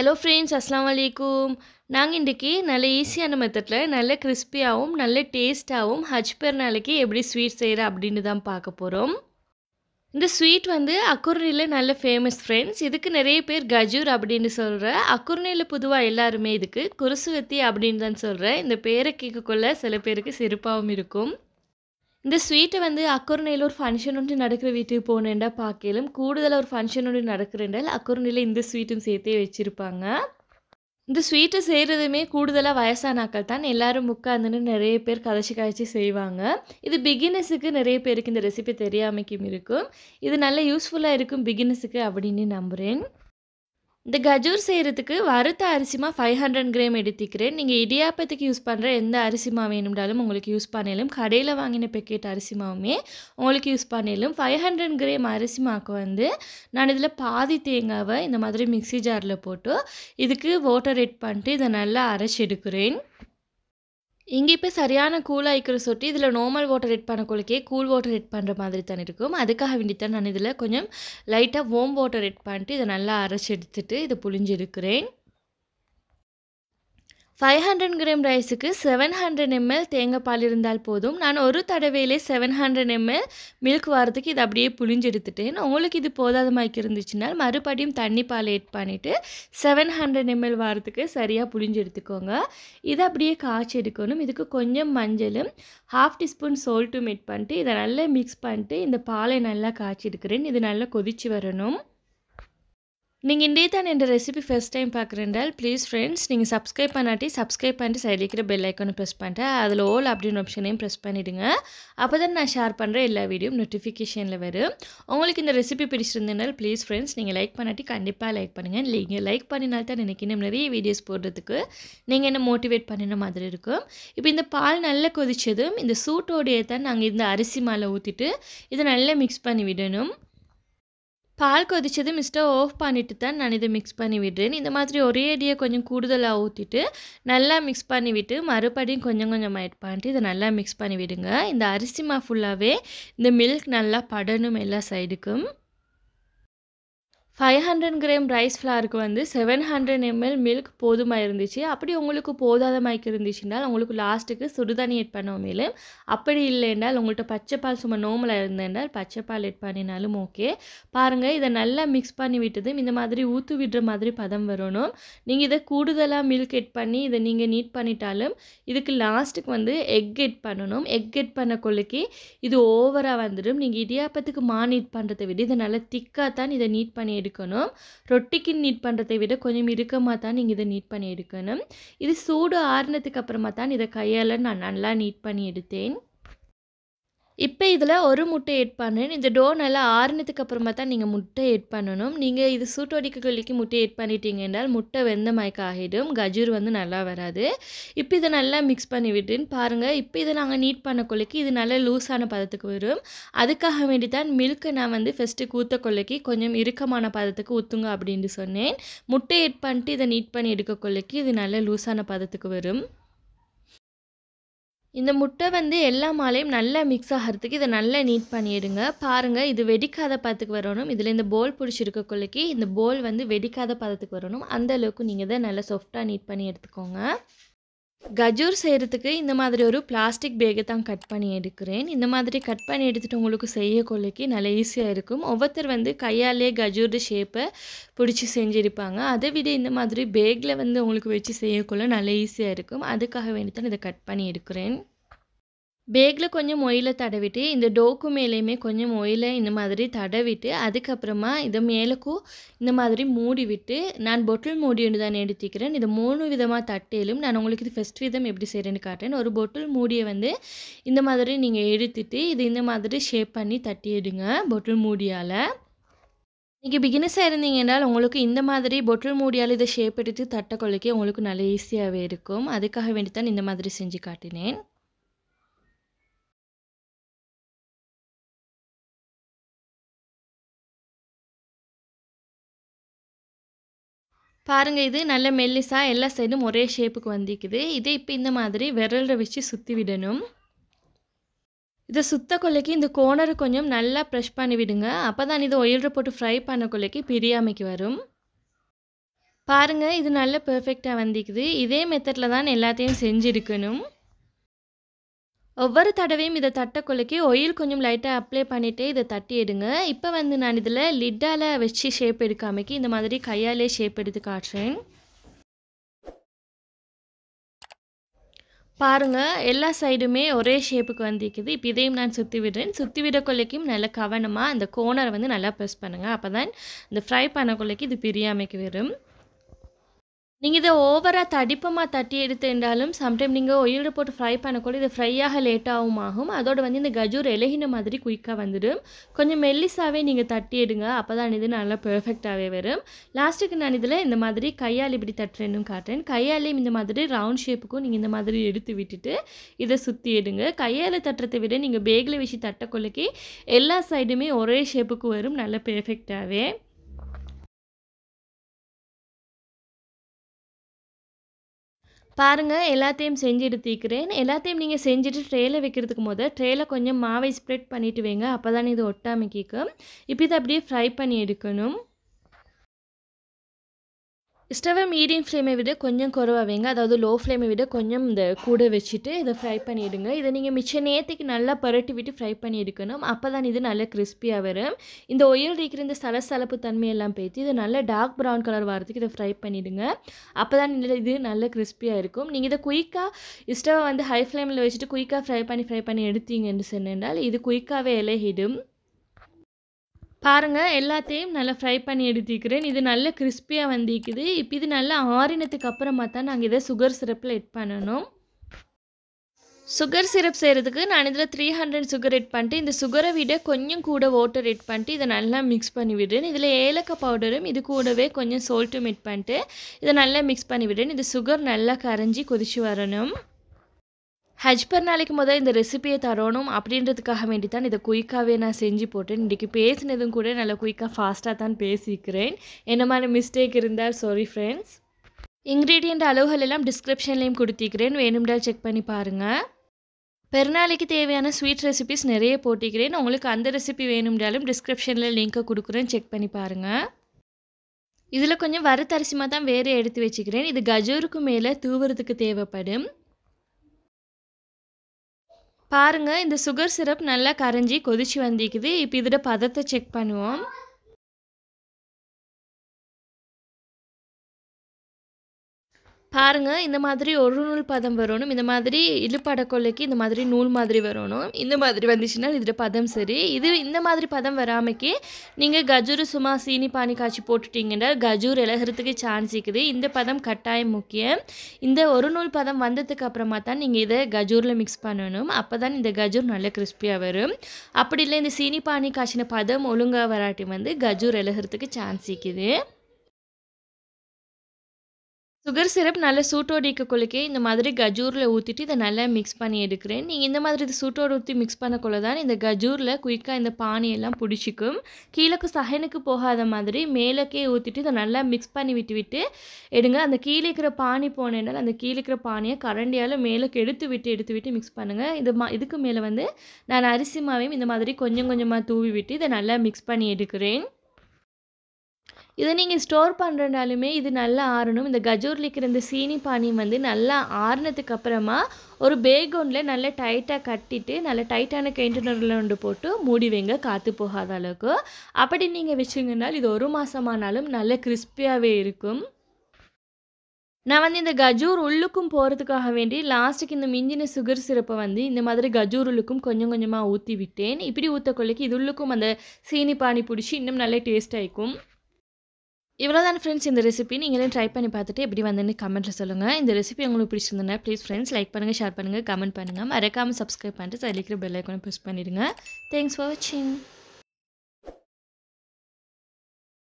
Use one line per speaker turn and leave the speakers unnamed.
hello friends அஸ்லாம் வலைக்கும் நாங்கள் இன்றைக்கி நல்ல ஈஸியான மெத்தடில் நல்ல கிறிஸ்பியாகவும் நல்ல டேஸ்ட்டாகவும் ஹஜ் பெருநாளைக்கு எப்படி ஸ்வீட் செய்கிற அப்படின்னு தான் பார்க்க போகிறோம் இந்த ஸ்வீட் வந்து அக்குர்னியில் நல்ல ஃபேமஸ் ஃப்ரெண்ட்ஸ் இதுக்கு நிறைய பேர் கஜூர் அப்படின்னு சொல்கிற அக்குர்னியில் பொதுவாக எல்லாருமே இதுக்கு குருசுவத்தி அப்படின்னு தான் சொல்கிறேன் இந்த பேரை கேட்கக்குள்ள சில பேருக்கு சிரிப்பாகவும் இருக்கும் இந்த ஸ்வீட்டை வந்து അക്കുറിനയിൽ ஒரு ஃபங்க்ஷன் ஒன்று நடக்கிற வீட்டுக்கு போனேன்டா பார்க்கலும் கூடுதலாக ஒரு ஃபங்க்ஷன் ஒன்று നടക്കുന്നുണ്ടാൽ അക്കുറിനയിൽ இந்த ஸ்வீட்டும் சேர்த்தே வச்சுருப்பாங்க இந்த ஸ்வீட்டை செய்கிறதுமே கூடுதலாக வயசானாக்கள் தான் எல்லோரும் உட்காந்துன்னு நிறைய பேர் கதைச்சி கதச்சி செய்வாங்க இது பிகினஸுக்கு நிறைய பேருக்கு இந்த ரெசிபி தெரியாமைக்கும் இருக்கும் இது நல்ல யூஸ்ஃபுல்லாக இருக்கும் பிகினஸுக்கு அப்படின்னு நம்புகிறேன் இந்த கஜூர் செய்கிறதுக்கு வறுத்த அரிசிமா ஃபைவ் ஹண்ட்ரட் கிராம் எடுத்துக்கிறேன் நீங்கள் இடியாப்பத்துக்கு யூஸ் பண்ணுற எந்த அரிசிமா வேணும்னாலும் உங்களுக்கு யூஸ் பண்ணலும் கடையில் வாங்கின பெக்கெட் அரிசிமாவுமே உங்களுக்கு யூஸ் பண்ணலும் ஃபைவ் ஹண்ட்ரட் கிராம் அரிசிமாவுக்கு வந்து நான் இதில் பாதி தேங்காவை இந்த மாதிரி மிக்சி ஜாரில் போட்டு இதுக்கு வாட்டர் ரெட் பண்ணிட்டு இதை நல்லா அரைச்சி எடுக்கிறேன் இங்கே இப்போ சரியான கூல் ஆகிக்கிற சொட்டி இதில் நார்மல் வாட்டர் ஹெட் பண்ணக்குள்ளக்கே கூல் வாட்டர் ஹெட் பண்ணுற மாதிரி தான் இருக்கும் அதுக்காக வேண்டித்தான் நான் இதில் கொஞ்சம் லைட்டாக வார்ம் வாட்டர் ஹெட் பண்ணிட்டு இதை நல்லா அரைச்சி எடுத்துகிட்டு இதை புழிஞ்சு எடுக்கிறேன் ஃபைவ் ஹண்ட்ரட் கிராம் ரைஸுக்கு செவன் ஹண்ட்ரட் எம்எல் தேங்காய் பால் இருந்தால் போதும் நான் ஒரு தடவையிலே செவன் ஹண்ட்ரட் எம்எல் மில்க் வரத்துக்கு இது அப்படியே புளிஞ்சு எடுத்துட்டேன் உங்களுக்கு இது போதாதமாக மாதிரி இருந்துச்சுன்னா மறுபடியும் தண்ணி பால் ஆட் பண்ணிவிட்டு செவன் ஹண்ட்ரட் எம்எல் வாரத்துக்கு சரியாக புளிஞ்சு எடுத்துக்கோங்க இதை அப்படியே காய்ச்சி எடுக்கணும் இதுக்கு கொஞ்சம் மஞ்சளும் ஹாஃப் டீஸ்பூன் சோல்ட்டும் மிட் பண்ணிட்டு இதை நல்லா மிக்ஸ் பண்ணிட்டு இந்த பாலை நல்லா காய்ச்சி எடுக்கிறேன் இது நல்லா கொதித்து வரணும் நீங்கள் ఇండి தான் இந்த ரெசிபி ஃபஸ்ட் டைம் பார்க்குறேன்டால் ப்ளீஸ் ஃப்ரெண்ட்ஸ் நீங்கள் சப்ஸ்கிரைப் பண்ணாட்டி சப்ஸ்கிரைப் பண்ணிட்டு சைடில் இருக்கிற பெல் ஐக்கனை ப்ரெஸ் பண்ணிட்டேன் அதில் ஓல் அப்படின்னு ஆப்ஷனையும் ப்ரெஸ் பண்ணிவிடுங்க அப்போ தான் நான் ஷேர் பண்ணுற எல்லா வீடியோ நோட்டிஃபிகேஷனில் வரும் உங்களுக்கு இந்த ரெசிபி பிடிச்சிருந்ததுனால ப்ளீஸ் ஃப்ரெண்ட்ஸ் நீங்கள் லைக் பண்ணாட்டி கண்டிப்பாக லைக் பண்ணுங்கள் நீங்கள் லைக் பண்ணினால் தான் எனக்கு இன்னும் நிறைய வீடியோஸ் போடுறதுக்கு நீங்கள் என்ன மோட்டிவேட் பண்ணின மாதிரி இருக்கும் இப்போ இந்த பால் நல்லா கொதித்ததும் இந்த சூட்டோடைய தான் நாங்கள் இந்த அரிசி மாலை ஊற்றிட்டு இதை நல்லா மிக்ஸ் பண்ணி விடணும் பால் கொதிச்சது மிஸ்டர் ஆஃப் பண்ணிட்டு தான் நான் இதை மிக்ஸ் பண்ணி விடுறேன் இந்த மாதிரி ஒரே அடியை கொஞ்சம் கூடுதலாக ஊற்றிட்டு நல்லா மிக்ஸ் பண்ணி விட்டு மறுபடியும் கொஞ்சம் கொஞ்சம் பண்ணிட்டு இதை நல்லா மிக்ஸ் பண்ணி விடுங்க இந்த அரிசி மா ஃபுல்லாகவே இந்த மில்க் நல்லா படணும் எல்லா சைடுக்கும் ஃபைவ் ஹண்ட்ரட் கிராம் ரைஸ் ஃப்ளாருக்கு வந்து செவன் ஹண்ட்ரட் எம்எல் மில்க் போதுமாக இருந்துச்சு அப்படி உங்களுக்கு போதாத மாதிரி இருந்துச்சுன்னால் உங்களுக்கு லாஸ்ட்டுக்கு சுடுதண்ணி எட் பண்ணுவோம் மேலும் அப்படி இல்லைன்னால் உங்கள்கிட்ட பச்சைப்பால் சும்மா நோமலாக இருந்தேன்னால் பச்சைப்பால் எட் பண்ணினாலும் ஓகே பாருங்கள் இதை நல்லா மிக்ஸ் பண்ணி விட்டதும் இந்த மாதிரி ஊற்று விடுற மாதிரி பதம் வரணும் நீங்கள் இதை கூடுதலாக மில்க் எட் பண்ணி இதை நீங்கள் நீட் பண்ணிட்டாலும் இதுக்கு லாஸ்ட்டுக்கு வந்து எக் எட் பண்ணணும் எக் எட் பண்ண கொள்ளுக்கு இது ஓவராக வந்துடும் நீங்கள் இடியாப்பத்துக்கு மா நீட் பண்ணுறதை விட இதை நல்லா திக்காக தான் இதை நீட் பண்ணி எடுக்கணும் எடுக்கணும் ரொட்டிக்கு நீட் பண்ணுறதை விட கொஞ்சம் இறுக்கமாக தான் நீங்கள் இதை நீட் பண்ணி எடுக்கணும் இது சூடு ஆறுனதுக்கு அப்புறமா தான் இதை கையால் நான் நல்லா நீட் பண்ணி எடுத்தேன் இப்போ இதில் ஒரு முட்டை ஏட் பண்ணேன் இந்த டோ நல்லா ஆறுனதுக்கு அப்புறமா தான் நீங்கள் முட்டை ஏட் பண்ணணும் நீங்கள் இது கொல்லிக்கு முட்டை ஏட் பண்ணிட்டீங்க என்றால் முட்டை வெந்த மயக்க ஆகிடும் கஜூர் வந்து நல்லா வராது இப்போ இதை நல்லா மிக்ஸ் பண்ணி விட்டுன்னு பாருங்கள் இப்போ இதை நாங்கள் நீட் பண்ண கொள்ளைக்கு இது நல்லா லூஸான பதத்துக்கு வரும் அதுக்காக வேண்டி தான் மில்க்கை நான் வந்து ஃபஸ்ட்டு கூத்த கொள்ளைக்கு கொஞ்சம் இறுக்கமான பதத்துக்கு ஊற்றுங்க அப்படின்ட்டு சொன்னேன் முட்டை ஏட் பண்ணிட்டு இதை நீட் பண்ணி எடுக்க கொள்ளைக்கு இது நல்லா லூஸான பதத்துக்கு வரும் இந்த முட்டை வந்து எல்லா மாலையும் நல்லா மிக்ஸ் ஆகிறதுக்கு இதை நல்லா நீட் பண்ணிவிடுங்க பாருங்கள் இது வெடிக்காத பதத்துக்கு வரணும் இதில் இந்த போல் பிடிச்சிருக்கக்குள்ளைக்கு இந்த போல் வந்து வெடிக்காத பதத்துக்கு வரணும் அந்த அளவுக்கு நீங்கள் இதை நல்லா சாஃப்டாக நீட் பண்ணி எடுத்துக்கோங்க கஜூர் செய்கிறதுக்கு இந்த மாதிரி ஒரு பிளாஸ்டிக் பேகை தான் கட் பண்ணி எடுக்கிறேன் இந்த மாதிரி கட் பண்ணி எடுத்துகிட்டு உங்களுக்கு செய்ய கொள்ளைக்கு நல்லா ஈஸியாக இருக்கும் ஒவ்வொருத்தர் வந்து கையாலே கஜூர் ஷேப்பை பிடிச்சி செஞ்சுருப்பாங்க அதை விட இந்த மாதிரி பேக்கில் வந்து உங்களுக்கு வச்சு செய்யக்குள்ள நல்லா ஈஸியாக இருக்கும் அதுக்காக வேண்டி தான் இதை கட் பண்ணி எடுக்கிறேன் பேக்கில் கொஞ்சம் ஒயில தடவிட்டு இந்த டோக்கு மேலேயுமே கொஞ்சம் ஒயில இந்த மாதிரி தடவிட்டு அதுக்கப்புறமா இதை மேலக்கும் இந்த மாதிரி மூடி விட்டு நான் பொட்டில் மூடி ஒன்று தான் எடுத்துக்கிறேன் இது மூணு விதமாக தட்டையிலும் நான் உங்களுக்கு இது ஃபஸ்ட் விதம் எப்படி செய்கிறேன்னு காட்டேன் ஒரு பொட்டில் மூடியை வந்து இந்த மாதிரி நீங்கள் எடுத்துட்டு இது இந்த மாதிரி ஷேப் பண்ணி எடுங்க பொட்டில் மூடியால் நீங்கள் பிகினஸாக என்றால் உங்களுக்கு இந்த மாதிரி பொட்டில் மூடியால் இதை ஷேப் எடுத்து தட்டக்கொள்ளுக்கே உங்களுக்கு நல்ல ஈஸியாகவே இருக்கும் அதுக்காக வேண்டி தான் இந்த மாதிரி செஞ்சு காட்டினேன் பாருங்கள் இது நல்ல மெல்லிசாக எல்லா சைடும் ஒரே ஷேப்புக்கு வந்திக்குது இதை இப்போ இந்த மாதிரி விரலை வச்சு சுற்றி விடணும் இதை சுத்த கொல்லைக்கு இந்த கோனரை கொஞ்சம் நல்லா ப்ரெஷ் பண்ணி விடுங்க அப்போ தான் இதை ஒயிலில் போட்டு ஃப்ரை பண்ண கொல்லைக்கு பிரியாமைக்கு வரும் பாருங்கள் இது நல்ல பெர்ஃபெக்டாக வந்திக்குது இதே மெத்தடில் தான் எல்லாத்தையும் செஞ்சுருக்கணும் ஒவ்வொரு தடவையும் இதை தட்டக்கொலைக்கு ஒயில் கொஞ்சம் லைட்டாக அப்ளை பண்ணிவிட்டு இதை தட்டி எடுங்க இப்போ வந்து நான் இதில் லிட்டால் வச்சு ஷேப் எடுக்காமக்கி இந்த மாதிரி கையாலே ஷேப் எடுத்து காட்டுறேன் பாருங்கள் எல்லா சைடுமே ஒரே ஷேப்புக்கு வந்திருக்குது இப்போ இதையும் நான் சுற்றி விடுறேன் சுற்றி விட கொள்ளைக்கும் நல்லா கவனமாக அந்த கோனரை வந்து நல்லா ப்ரெஸ் பண்ணுங்கள் அப்போ தான் இந்த ஃப்ரை பண்ண கொள்ளைக்கு இது பிரியாமைக்கு வரும் நீங்கள் இதை ஓவராக தடிப்பமாக தட்டி எடுத்து என்றாலும் சம்டைம் நீங்கள் ஒயிலில் போட்டு ஃப்ரை பண்ணக்கூட இது ஃப்ரையாக லேட்டாகவும் ஆகும் அதோடு வந்து இந்த கஜூர் இலகின மாதிரி குயிக்காக வந்துடும் கொஞ்சம் மெல்லிஸாகவே நீங்கள் தட்டி எடுங்க அப்போ தான் இது நல்லா பெர்ஃபெக்டாகவே வரும் லாஸ்ட்டுக்கு நான் இதில் இந்த மாதிரி கையால் இப்படி தட்டுறேன்னு காட்டுறேன் கையாலையும் இந்த மாதிரி ரவுண்ட் ஷேப்புக்கும் நீங்கள் இந்த மாதிரி எடுத்து விட்டுட்டு இதை சுற்றி எடுங்க கையால் தட்டுறதை விட நீங்கள் பேகில் வச்சு தட்டக்கொள்ளைக்கு எல்லா சைடுமே ஒரே ஷேப்புக்கு வரும் நல்லா பெர்ஃபெக்டாகவே பாருங்கள் எல்லாத்தையும் செஞ்சு எடுத்துக்கிறேன் எல்லாத்தையும் நீங்கள் செஞ்சுட்டு ட்ரேயில் வைக்கிறதுக்கு போது ட்ரேயில் கொஞ்சம் மாவை ஸ்ப்ரெட் பண்ணிவிட்டு வைங்க அப்போ தானே இது ஒட்டாமிக்கும் இப்போ இதை அப்படியே ஃப்ரை பண்ணி எடுக்கணும் ஸ்டவ்வை மீடியம் ஃப்ளேமை விட கொஞ்சம் குறவாக வைங்க அதாவது லோ ஃப்ளேமை விட கொஞ்சம் இந்த கூட வச்சுட்டு இதை ஃப்ரை பண்ணிவிடுங்க இதை நீங்கள் மிச்ச நேரத்துக்கு நல்லா பரட்டி விட்டு ஃப்ரை பண்ணி எடுக்கணும் அப்போ தான் இது நல்லா கிறிஸ்பியாக வரும் இந்த ஒயில் இருக்கிற இந்த சலசலப்பு தன்மையெல்லாம் பேத்து இது நல்லா டார்க் ப்ரௌன் கலர் வரதுக்கு இதை ஃப்ரை பண்ணிவிடுங்க அப்போ தான் இது நல்லா கிறிஸ்பியாக இருக்கும் நீங்கள் இதை குயிக்காக ஸ்டவ்வை வந்து ஹை ஃப்ளேமில் வச்சுட்டு குயிக்காக ஃப்ரை பண்ணி ஃப்ரை பண்ணி எடுத்தீங்கன்னு சொன்னால் இது குயிக்காகவே இலையிடும் பாருங்கள் எல்லாத்தையும் நல்லா ஃப்ரை பண்ணி எடுத்துக்கிறேன் இது நல்லா கிறிஸ்பியாக வந்திக்குது இப்போ இது நல்லா ஆறினத்துக்கு அப்புறமா தான் நாங்கள் இதை சுகர் சிரப்பில் எட் பண்ணணும் சுகர் சிரப் செய்கிறதுக்கு நான் இதில் த்ரீ ஹண்ட்ரட் சுகர் எட் பண்ணிட்டு இந்த சுகரை விட கொஞ்சம் கூட வாட்டர் எட் பண்ணிட்டு இதை நல்லா மிக்ஸ் பண்ணி விடுறேன் இதில் ஏலக்காய் பவுடரும் இது கூடவே கொஞ்சம் சோல்ட்டும் எட் பண்ணிட்டு இதை நல்லா மிக்ஸ் பண்ணி விடுறேன் இந்த சுகர் நல்லா கரைஞ்சி கொதிச்சு வரணும் ஹஜ் நாளைக்கு முதல் இந்த ரெசிபியை தரணும் அப்படின்றதுக்காக வேண்டி தான் இதை குயிக்காகவே நான் செஞ்சு போட்டேன் இன்றைக்கி பேசினதும் கூட நல்லா குயிக்காக ஃபாஸ்ட்டாக தான் பேசிக்கிறேன் என்ன மாதிரி மிஸ்டேக் இருந்தால் சாரி ஃப்ரெண்ட்ஸ் இன்க்ரீடியண்ட் அளவுகள் எல்லாம் டிஸ்கிரிப்ஷன்லேயும் கொடுத்துக்கிறேன் வேணும்டால் செக் பண்ணி பாருங்கள் பெருநாளைக்கு தேவையான ஸ்வீட் ரெசிபிஸ் நிறைய போட்டிக்கிறேன் உங்களுக்கு அந்த ரெசிபி வேணும்னாலும் டிஸ்கிரிப்ஷனில் லிங்க்கை கொடுக்குறேன் செக் பண்ணி பாருங்கள் இதில் கொஞ்சம் வரத்தரிசிமாக தான் வேறு எடுத்து வச்சுக்கிறேன் இது கஜூருக்கு மேலே தூவுறதுக்கு தேவைப்படும் பாருங்கள் இந்த சுகர் சிரப் நல்லா கரைஞ்சி கொதிச்சு வந்திக்குது இப்போ இதோட பதத்தை செக் பண்ணுவோம் பாருங்கள் இந்த மாதிரி ஒரு நூல் பதம் வரணும் இந்த மாதிரி இழுப்பட கொள்ளைக்கு இந்த மாதிரி நூல் மாதிரி வரணும் இந்த மாதிரி வந்துச்சுன்னா இதில் பதம் சரி இது இந்த மாதிரி பதம் வராமைக்கு நீங்கள் கஜூர் சும்மா சீனி பானி காய்ச்சி போட்டுட்டீங்கன்னா கஜூர் இழகிறதுக்கு சான்ஸ் இருக்குது இந்த பதம் கட்டாயம் முக்கியம் இந்த ஒரு நூல் பதம் வந்ததுக்கு அப்புறமா தான் நீங்கள் இதை கஜூரில் மிக்ஸ் பண்ணணும் அப்போ தான் இந்த கஜூர் நல்லா கிறிஸ்பியாக வரும் அப்படி இல்லை இந்த சீனி பானி காய்ச்சின பதம் ஒழுங்காக வராட்டி வந்து கஜூர் இழகிறதுக்கு சான்ஸ் இருக்குது சுகர் சிரப் நல்லா சூட்டோடு இருக்கக்குள்ளக்கே இந்த மாதிரி கஜூரில் ஊற்றிட்டு இதை நல்லா மிக்ஸ் பண்ணி எடுக்கிறேன் நீங்கள் இந்த மாதிரி இது சூட்டோடு ஊற்றி மிக்ஸ் பண்ணக்குள்ள தான் இந்த கஜூரில் குயிக்காக இந்த பானையெல்லாம் பிடிச்சிக்கும் கீழக்கு சகனுக்கு போகாத மாதிரி மேலக்கே ஊற்றிட்டு இதை நல்லா மிக்ஸ் பண்ணி விட்டு விட்டு எடுங்க அந்த கீழே இருக்கிற பானி போனேனால் அந்த கீழே இருக்கிற பானையை கரண்டியால் மேலுக்கு எடுத்து விட்டு எடுத்து விட்டு மிக்ஸ் பண்ணுங்கள் இது மா இதுக்கு மேலே வந்து நான் அரிசி மாவையும் இந்த மாதிரி கொஞ்சம் கொஞ்சமாக தூவி விட்டு இதை நல்லா மிக்ஸ் பண்ணி எடுக்கிறேன் இதை நீங்கள் ஸ்டோர் பண்ணுறனாலுமே இது நல்லா ஆறணும் இந்த கஜூரில் இருக்கிற இந்த சீனி பானியம் வந்து நல்லா ஆறுனதுக்கு அப்புறமா ஒரு பேகோனில் நல்லா டைட்டாக கட்டிட்டு நல்லா டைட்டான கெயின்டனரில் கொண்டு போட்டு மூடி வைங்க காற்று போகாத அளவுக்கு அப்படி நீங்கள் வச்சுங்கனால் இது ஒரு மாதமானாலும் நல்ல கிறிஸ்பியாகவே இருக்கும் நான் வந்து இந்த கஜூர் உள்ளுக்கும் போகிறதுக்காக வேண்டி லாஸ்ட்டுக்கு இந்த மிஞ்சின சுகர் சிரப்பை வந்து இந்த மாதிரி கஜூர் உள்ளுக்கும் கொஞ்சம் கொஞ்சமாக ஊற்றி விட்டேன் இப்படி ஊற்ற கொள்ளைக்கு இது உள்ளுக்கும் அந்த சீனி பானி பிடிச்சி இன்னும் நல்லா டேஸ்ட் ஆகிக்கும் இவ்வளோ தான் ஃப்ரெண்ட்ஸ் இந்த ரெசிபி நீங்களே ட்ரை பண்ணி பார்த்துட்டு எப்படி வந்தேன்னு கமெண்ட்டில் சொல்லுங்கள் இந்த ரெசிபி உங்களுக்கு பிடிச்சிருந்தேன் ப்ளீஸ் ஃப்ரெண்ட்ஸ் லைக் பண்ணுங்கள் ஷேர் பண்ணுங்கள் கமெண்ட் பண்ணுங்கள் மறக்காமல் சப்ஸ்கிரைப் பண்ணிட்டு சைலிக்கிற பெல் ஐக்கனை ப்ரெஸ் பண்ணிவிடுங்க தேங்க்ஸ் ஃபார் வாட்சிங்